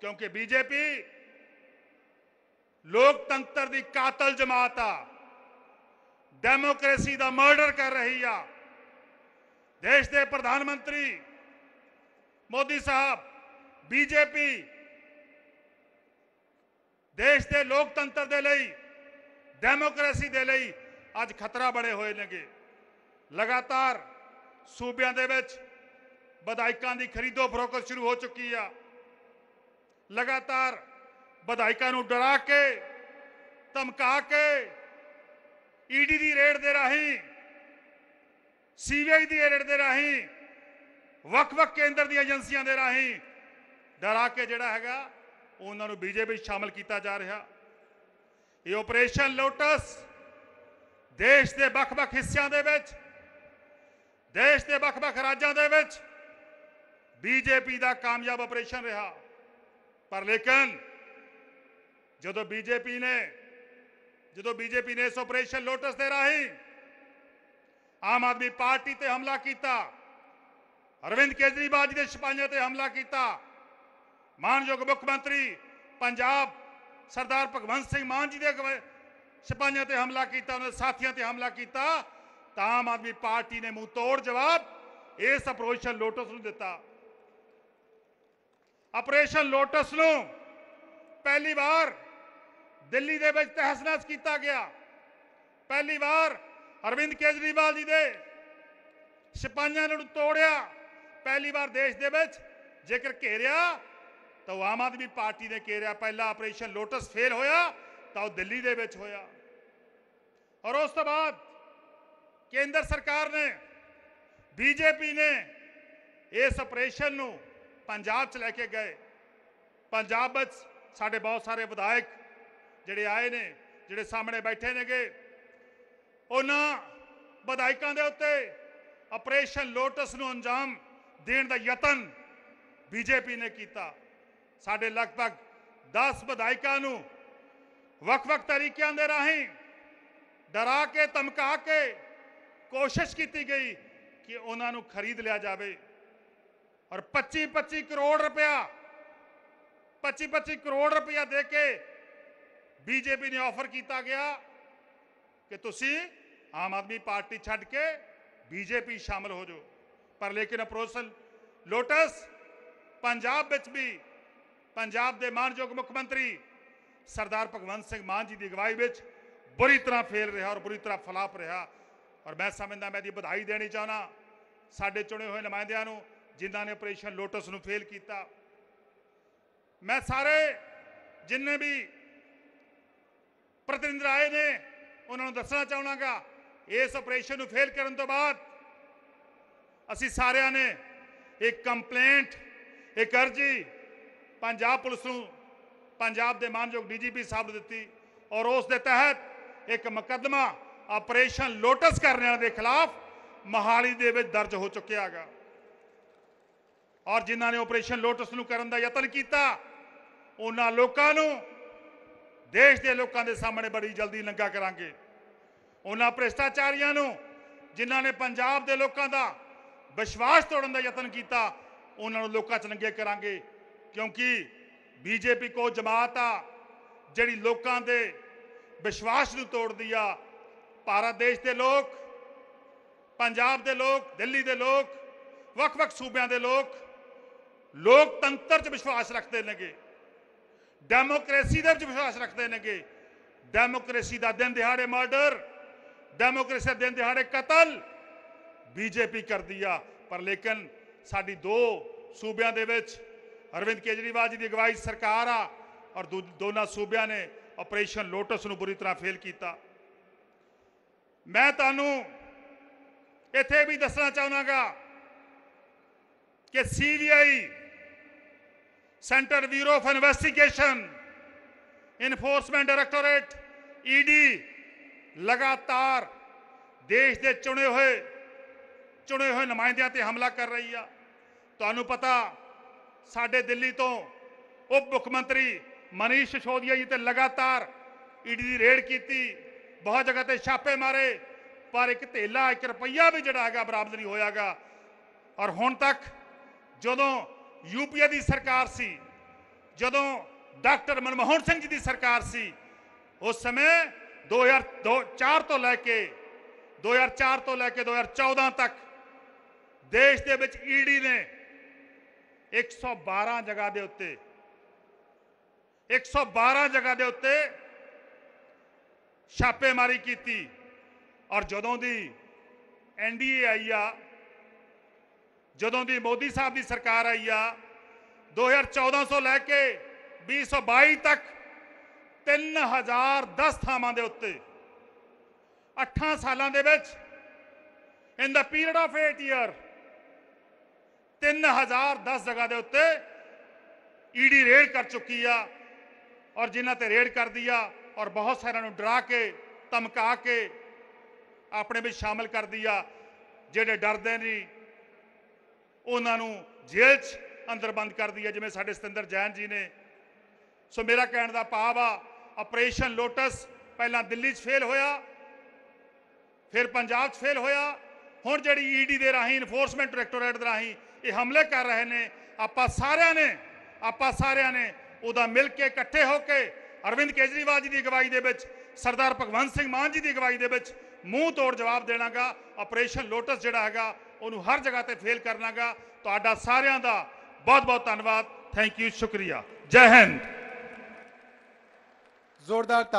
ਕਿਉਂਕਿ ਬੀਜੇਪੀ ਲੋਕਤੰਤਰ ਦੀ ਕਾਤਲ ਜਮਾਤ ਆ ਡੈਮੋਕ੍ਰੇਸੀ ਦਾ ਮਰਡਰ ਕਰ ਰਹੀ ਆ ਦੇਸ਼ ਦੇ ਪ੍ਰਧਾਨ ਮੰਤਰੀ ਮੋਦੀ ਸਾਹਿਬ ਬੀਜੇਪੀ ਦੇਸ਼ ਦੇ ਲੋਕਤੰਤਰ ਦੇ ਲਈ ਡੈਮੋਕ੍ਰੇਸੀ ਦੇ ਲਈ ਅੱਜ ਖਤਰਾ ਬਣੇ ਹੋਏ ਨੇਗੇ ਲਗਾਤਾਰ ਸੂਬਿਆਂ ਦੇ ਵਿੱਚ ਵਿਧਾਇਕਾਂ ਦੀ ਖਰੀਦੋ ਫਰੋਖਤ ਸ਼ੁਰੂ ਹੋ ਚੁੱਕੀ ਆ ਲਗਾਤਾਰ ਵਿਧਾਇਕਾਂ ਨੂੰ ਡਰਾ ਕੇ ਧਮਕਾ ਕੇ ਈਡੀ ਦੀ ਰੇਡ ਦੇ ਰਾਹੀਂ ਸੀਬੀਆਈ ਦੀ ਰੇਡ ਦੇ ਰਾਹੀਂ ਵੱਖ-ਵੱਖ ਕੇਂਦਰ ਦੀਆਂ ਏਜੰਸੀਆਂ ਦੇ ਰਾਹੀਂ ਡਰਾ ਕੇ ਜਿਹੜਾ ਹੈਗਾ ਉਹਨਾਂ ਨੂੰ ਬੀਜੇਪੀ ਵਿੱਚ ਸ਼ਾਮਲ ਕੀਤਾ ਜਾ ਰਿਹਾ ਇਹ ਆਪਰੇਸ਼ਨ ਲੋਟਸ ਦੇਸ਼ ਦੇ ਵੱਖ-ਵੱਖ ਹਿੱਸਿਆਂ ਦੇ ਵਿੱਚ ਦੇਸ਼ ਦੇ ਵੱਖ-ਵੱਖ ਰਾਜਾਂ ਦੇ ਵਿੱਚ ਬੀਜੇਪੀ ਦਾ ਕਾਮਯਾਬ ਆਪਰੇਸ਼ਨ ਰਿਹਾ ਪਰ ਲੇਕਿਨ ਜਦੋਂ ਬੀਜੇਪੀ ਨੇ ਜਦੋਂ ਬੀਜੇਪੀ ਨੇ ਇਸ ਆਪਰੇਸ਼ਨ ਲੋਟਸ ਦੇ ਰਾਹੀਂ ਆਮ ਆਦਮੀ ਪਾਰਟੀ ਤੇ ਹਮਲਾ ਕੀਤਾ ਅਰਵਿੰਦ ਕੇਜਰੀਵਾਲ ਜੀ ਦੇ ਸਿਪਾਹੀਆਂ ਤੇ ਹਮਲਾ ਕੀਤਾ ਮਾਨਯੋਗ ਮੁੱਖ ਮੰਤਰੀ ਪੰਜਾਬ ਸਰਦਾਰ ਭਗਵੰਤ ਸਿੰਘ ਮਾਨ ਜੀ ਦੇ ਸਿਪਾਹੀਆਂ ਤੇ ਹਮਲਾ ਕੀਤਾ ਉਹਨਾਂ ਦੇ ਸਾਥੀਆਂ ਤੇ ਹਮਲਾ ਕੀਤਾ ਤਾਂ ਆਮ ਆਦਮੀ ਪਾਰਟੀ ਨੇ ਮੂੰਹ ਤੋੜ ਜਵਾਬ ਇਸ ਆਪਰੇਸ਼ਨ ਲੋਟਸ ਨੂੰ ਦਿੱਤਾ ਆਪਰੇਸ਼ਨ ਲੋਟਸ ਨੂੰ ਪਹਿਲੀ ਵਾਰ ਦਿੱਲੀ ਦੇ ਵਿੱਚ ਤਹਿਸ ਕੀਤਾ ਗਿਆ ਪਹਿਲੀ ਵਾਰ ਅਰਵਿੰਦ ਕੇਜਰੀਵਾਲ ਜੀ ਦੇ ਸਿਪਾਹੀਆਂ ਨੂੰ ਤੋੜਿਆ ਪਹਿਲੀ ਵਾਰ ਦੇਸ਼ ਦੇ ਵਿੱਚ ਜੇਕਰ ਘੇਰਿਆ ਤਾਂ ਆਮ ਆਦਮੀ ਪਾਰਟੀ ਨੇ ਘੇਰਿਆ ਪਹਿਲਾ ਆਪਰੇਸ਼ਨ ਲੋਟਸ ਫੇਲ ਹੋਇਆ ਤਾਂ ਉਹ ਦਿੱਲੀ ਦੇ ਵਿੱਚ ਹੋਇਆ ਔਰ ਉਸ ਤੋਂ ਬਾਅਦ ਕੇਂਦਰ ਸਰਕਾਰ ਨੇ ਬੀਜੇਪੀ ਨੇ ਇਸ ਆਪਰੇਸ਼ਨ ਨੂੰ ਪੰਜਾਬ 'ਚ ਲੈ ਕੇ ਗਏ ਪੰਜਾਬ ਵਿੱਚ ਸਾਡੇ ਬਹੁਤ ਸਾਰੇ ਵਿਧਾਇਕ ਜਿਹੜੇ ਆਏ ਨੇ ਜਿਹੜੇ ਸਾਹਮਣੇ ਬੈਠੇ ਨੇਗੇ ਉਹਨਾਂ ਵਿਧਾਇਕਾਂ ਦੇ ਉੱਤੇ ਆਪਰੇਸ਼ਨ ਲੋਟਸ ਨੂੰ ਅੰਜਾਮ ਦੇਣ ਦਾ ਯਤਨ ਬੀਜੇਪੀ ਨੇ ਕੀਤਾ ਸਾਡੇ ਲਗਭਗ 10 ਵਿਧਾਇਕਾਂ ਨੂੰ ਵੱਖ-ਵੱਖ ਤਰੀਕਿਆਂ ਦੇ ਰਾਹੀਂ ਡਰਾ ਕੇ ਧਮਕਾ ਕੇ ਕੋਸ਼ਿਸ਼ ਕੀਤੀ ਗਈ ਕਿ ਉਹਨਾਂ ਨੂੰ ਖਰੀਦ ਲਿਆ ਜਾਵੇ ਔਰ 25-25 ਕਰੋੜ ਰੁਪਇਆ 25-25 ਕਰੋੜ ਰੁਪਇਆ ਦੇ ਕੇ ਬੀਜੇਪੀ ਨੇ ਆਫਰ ਕੀਤਾ ਗਿਆ ਕਿ ਤੁਸੀਂ ਆਮ ਆਦਮੀ ਪਾਰਟੀ ਛੱਡ ਕੇ ਬੀਜੇਪੀ ਸ਼ਾਮਲ ਹੋ ਜਾਓ ਪਰ ਲੇਕਿਨ ਅਪਰੋਸਲ ਲੋਟਸ ਪੰਜਾਬ ਵਿੱਚ ਵੀ ਪੰਜਾਬ ਦੇ ਮਾਨਯੋਗ ਮੁੱਖ ਮੰਤਰੀ ਸਰਦਾਰ ਭਗਵੰਤ ਸਿੰਘ ਮਾਨ ਜੀ ਦੀ ਅਗਵਾਈ ਵਿੱਚ ਬੁਰੀ ਤਰ੍ਹਾਂ ਫੇਲ ਰਿਹਾ ਔਰ ਬੁਰੀ ਤਰ੍ਹਾਂ ਫਲਾਪ ਰਿਹਾ ਔਰ ਮੈਂ ਸਮਝਦਾ ਮੈਂ ਦੀ ਵਧਾਈ ਦੇਣੀ ਚਾਹਣਾ ਸਾਡੇ ਚੁਣੇ ਹੋਏ ਨੁਮਾਇੰਦਿਆਂ ਨੂੰ ਜਿਨ੍ਹਾਂ ਨੇ ਆਪਰੇਸ਼ਨ ਲੋਟਸ ਨੂੰ ਫੇਲ ਕੀਤਾ ਮੈਂ ਸਾਰੇ ਜਿੰਨੇ ਵੀ ਪ੍ਰਤੀਨਿਧ ਆਏ ਨੇ ਉਹਨਾਂ ਨੂੰ ਦੱਸਣਾ ਚਾਹਣਾਗਾ ਇਸ ਆਪਰੇਸ਼ਨ ਨੂੰ ਫੇਲ ਕਰਨ ਤੋਂ ਬਾਅਦ ਅਸੀਂ ਸਾਰਿਆਂ ਨੇ ਇੱਕ ਕੰਪਲੇਂਟ ਇੱਕ ਅਰਜੀ ਪੰਜਾਬ ਪੁਲਿਸ ਨੂੰ ਪੰਜਾਬ ਦੇ ਮਾਨਯੋਗ ਡੀਜੀਪੀ ਸਾਹਿਬ ਨੂੰ ਦਿੱਤੀ ਔਰ ਉਸ ਦੇ ਤਹਿਤ ਇੱਕ ਮੁਕੱਦਮਾ ਆਪਰੇਸ਼ਨ ਲੋਟਸ ਕਰਨ ਵਾਲਿਆਂ ਦੇ ਖਿਲਾਫ ਮਹਾਲੀ ਦੇ ਵਿੱਚ ਦਰਜ ਹੋ ਚੁੱਕਿਆ ਹੈਗਾ ਔਰ ਜਿਨ੍ਹਾਂ ਨੇ ਆਪਰੇਸ਼ਨ ਲੋਟਸ ਨੂੰ ਕਰਨ ਦਾ ਯਤਨ ਕੀਤਾ ਉਹਨਾਂ ਲੋਕਾਂ ਨੂੰ ਦੇਸ਼ ਦੇ ਲੋਕਾਂ ਦੇ ਸਾਹਮਣੇ ਬੜੀ ਜਲਦੀ ਲੰਗਾ ਕਰਾਂਗੇ ਉਹਨਾਂ ਭ੍ਰਿਸ਼ਟਾਚਾਰੀਆਂ ਨੂੰ ਜਿਨ੍ਹਾਂ ਨੇ ਪੰਜਾਬ ਦੇ ਲੋਕਾਂ ਦਾ ਵਿਸ਼ਵਾਸ ਤੋੜਨ ਦਾ ਯਤਨ ਕੀਤਾ ਉਹਨਾਂ ਨੂੰ ਲੋਕਾਂ 'ਚ ਲੰਗੇ ਕਰਾਂਗੇ ਕਿਉਂਕਿ ਬੀਜੇਪੀ ਕੋ ਜਮਾਤ ਆ ਜਿਹੜੀ ਲੋਕਾਂ ਦੇ ਵਿਸ਼ਵਾਸ ਨੂੰ ਤੋੜਦੀ ਆ ਭਾਰਤ ਦੇਸ਼ ਦੇ ਲੋਕ ਪੰਜਾਬ ਦੇ ਲੋਕ ਦਿੱਲੀ ਦੇ ਲੋਕ ਵੱਖ-ਵੱਖ ਸੂਬਿਆਂ ਦੇ ਲੋਕ ਲੋਕਤੰਤਰ 'ਚ ਵਿਸ਼ਵਾਸ ਰੱਖਦੇ ਨੇਗੇ ਡੈਮੋਕ੍ਰੇਸੀ ਦੇ ਵਿੱਚ ਵਿਸ਼ਵਾਸ ਰੱਖਦੇ ਨੇਗੇ ਡੈਮੋਕ੍ਰੇਸੀ ਦਾ ਦਿਨ ਦਿਹਾੜੇ ਮਰਡਰ ਡੈਮੋਕ੍ਰੇਸੀ ਦਾ ਦਿਨ ਦਿਹਾੜੇ ਕਤਲ ਬੀਜੇਪੀ ਕਰਦੀ ਆ ਪਰ ਲੇਕਿਨ ਸਾਡੀ ਦੋ ਸੂਬਿਆਂ ਦੇ ਵਿੱਚ ਅਰਵਿੰਦ ਕੇਜਰੀਵਾਲ ਜੀ ਦੀ ਅਗਵਾਈ ਸਰਕਾਰ ਆ ਔਰ ਦੋਨਾਂ ਸੂਬਿਆਂ ਨੇ ਆਪਰੇਸ਼ਨ ਲੋਟਸ ਨੂੰ ਬੁਰੀ ਤਰ੍ਹਾਂ ਫੇਲ ਕੀਤਾ ਮੈਂ ਤੁਹਾਨੂੰ ਇੱਥੇ ਵੀ ਦੱਸਣਾ ਚਾਹੁੰਦਾਗਾ ਕਿ CBI centre bureau of investigation enforcement directorate ED ਲਗਾਤਾਰ ਦੇਸ਼ ਦੇ ਚੁਣੇ ਹੋਏ ਚੁਣੇ ਹੋਏ ਨੁਮਾਇੰਦਿਆਂ ਤੇ ਹਮਲਾ ਕਰ ਰਹੀ ਆ ਤੁਹਾਨੂੰ ਪਤਾ ਸਾਡੇ ਦਿੱਲੀ ਤੋਂ ਉਪ ਮੁੱਖ ਮੰਤਰੀ ਮਨੀਸ਼ ਸੋਧਿਆ ਜੀ ਤੇ ਲਗਾਤਾਰ ਈਡੀ e ਦੀ ਰੇਡ ਕੀਤੀ ਬਹੁਤ ਜਗ੍ਹਾ ਤੇ ਛਾਪੇ ਮਾਰੇ ਪਰ ਇੱਕ ਥੇਲਾ ਇੱਕ ਰੁਪਈਆ ਵੀ ਜਿਹੜਾ ਹੈਗਾ ਬਰਾਮਦ ਨਹੀਂ ਹੋਇਆਗਾ ਔਰ ਹੁਣ ਤੱਕ ਜਦੋਂ ਯੂਪੀਏ ਦੀ ਸਰਕਾਰ ਸੀ ਜਦੋਂ ਡਾਕਟਰ ਮਨਮੋਹਨ ਸਿੰਘ ਜੀ ਦੀ ਸਰਕਾਰ ਸੀ ਉਸ ਸਮੇਂ 2004 ਤੋਂ ਲੈ ਕੇ 2004 ਤੋਂ ਲੈ ਕੇ 2014 ਤੱਕ ਦੇਸ਼ ਦੇ ਵਿੱਚ ਈਡੀ e ਨੇ 112 ਜਗ੍ਹਾ ਦੇ ਉੱਤੇ 112 ਜਗ੍ਹਾ ਦੇ ਉੱਤੇ ਛਾਪੇਮਾਰੀ ਕੀਤੀ ਔਰ ਜਦੋਂ ਦੀ ਐਨਡੀਏ ਆਈ ਆ ਜਦੋਂ ਦੀ ਮੋਦੀ ਸਾਹਿਬ ਦੀ ਸਰਕਾਰ ਆਈ ਆ 2014 ਤੋਂ ਲੈ ਕੇ 2022 ਤੱਕ 3010 ਥਾਵਾਂ ਦੇ ਉੱਤੇ 8 ਸਾਲਾਂ ਦੇ ਵਿੱਚ in the period of 8 year 3010 ਜਗ੍ਹਾ ਦੇ ਉੱਤੇ ਈਡੀ e ਰੇਡ ਕਰ ਚੁੱਕੀ ਆ ਔਰ ਜਿਨ੍ਹਾਂ ਤੇ ਰੇਡ ਕਰਦੀ ਆ ਔਰ ਬਹੁਤ ਸਾਰਿਆਂ ਨੂੰ ਡਰਾ ਕੇ ਧਮਕਾ ਕੇ ਆਪਣੇ ਵਿੱਚ ਸ਼ਾਮਲ ਕਰਦੀ ਆ ਜਿਹੜੇ ਡਰਦੇ ਨਹੀਂ ਉਹਨਾਂ ਨੂੰ ਜੇਲ੍ਹ 'ਚ ਅੰਦਰ ਬੰਦ ਕਰ ਹੈ ਜਿਵੇਂ ਸਾਡੇ ਸਤਿੰਦਰ ਜੈਨ ਜੀ ਨੇ ਸੋ ਮੇਰਾ ਕਹਿਣ ਦਾ ਭਾਵ ਆ ਆਪਰੇਸ਼ਨ ਲੋਟਸ ਪਹਿਲਾਂ ਦਿੱਲੀ 'ਚ ਫੇਲ ਹੋਇਆ ਫਿਰ ਪੰਜਾਬ 'ਚ ਫੇਲ ਹੋਇਆ ਹੁਣ ਜਿਹੜੀ ਈਡੀ e ਦੇ ਰਾਹੀਂ ਇਨਫੋਰਸਮੈਂਟ ਡਾਇਰੈਕਟੋਰੇਟ ਦੇ ਰਾਹੀਂ ਇਹ ਹਮਲੇ ਕਰ ਰਹੇ ਨੇ ਆਪਾਂ ਸਾਰਿਆਂ ਨੇ ਆਪਾਂ ਸਾਰਿਆਂ ਨੇ ਉਹਦਾ ਮਿਲ ਕੇ ਇਕੱਠੇ ਹੋ ਕੇ ਅਰਵਿੰਦ ਕੇਜਰੀਵਾਲ ਜੀ ਦੀ ਅਗਵਾਈ ਦੇ ਵਿੱਚ ਸਰਦਾਰ ਭਗਵੰਤ ਸਿੰਘ ਮਾਨ ਜੀ ਦੀ ਅਗਵਾਈ ਦੇ ਵਿੱਚ ਮੂੰਹ ਤੋੜ ਜਵਾਬ ਦੇਣਾਗਾ ਆਪਰੇਸ਼ਨ ਲੋਟਸ ਜਿਹੜਾ ਹੈਗਾ ਉਹਨੂੰ ਹਰ ਜਗ੍ਹਾ ਤੇ ਫੇਲ ਕਰਨਾਗਾ ਤੁਹਾਡਾ ਸਾਰਿਆਂ ਦਾ ਬਹੁਤ ਬਹੁਤ ਧੰਨਵਾਦ ਥੈਂਕ ਯੂ ਸ਼ੁਕਰੀਆ ਜੈ ਹਿੰਦ ਜ਼ੋਰਦਾਰ